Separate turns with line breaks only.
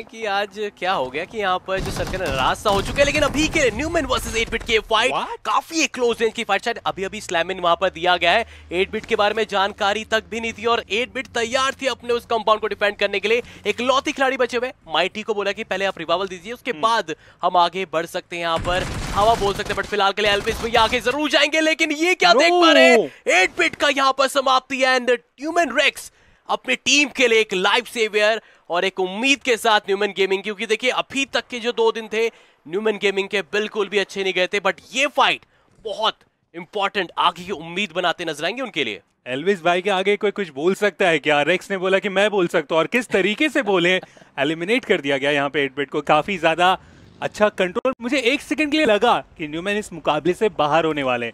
कि आज क्या हो गया कि यहाँ पर जो सरकार रास्ता हो चुका है लेकिन अभी के न्यूमैन वर्सेस 8 बिट के फाइट What? काफी एक क्लोज रेंज की फाइट शायद अभी अभी स्लैमिन वहां पर दिया गया है 8 बिट के बारे में जानकारी तक भी नहीं थी और 8 बिट तैयार थी अपने उस कंपाउंड को डिफेंड करने के लिए एक लौती खिलाड़ी बचे हुए माइटी को बोला की पहले आप रिवावल दीजिए उसके hmm. बाद हम आगे बढ़ सकते हैं यहाँ पर हवा बोल सकते हैं बट फिलहाल के लिए एल्विस भैया आगे जरूर जाएंगे लेकिन ये क्या देख पा रहे हैं एट बिट का यहाँ पर समाप्ति है एंड ह्यूमन रेक्स अपने टीम के लिए एक लाइफ सेवियर और एक उम्मीद के साथ न्यूमन गेमिंग क्योंकि देखिए अभी तक के जो दो दिन थे न्यूमन गेमिंग के बिल्कुल भी अच्छे नहीं गए थे बट ये फाइट बहुत इंपॉर्टेंट आगे की उम्मीद बनाते नजर आएंगे उनके लिए एलविस भाई के
आगे कोई कुछ बोल सकता है क्या रेक्स ने बोला कि मैं बोल सकता हूँ और किस तरीके से बोले एलिमिनेट कर
दिया गया यहाँ पे एडबेट को काफी ज्यादा अच्छा कंट्रोल मुझे एक सेकंड के लिए लगा कि न्यूमैन इस मुकाबले से बाहर होने वाले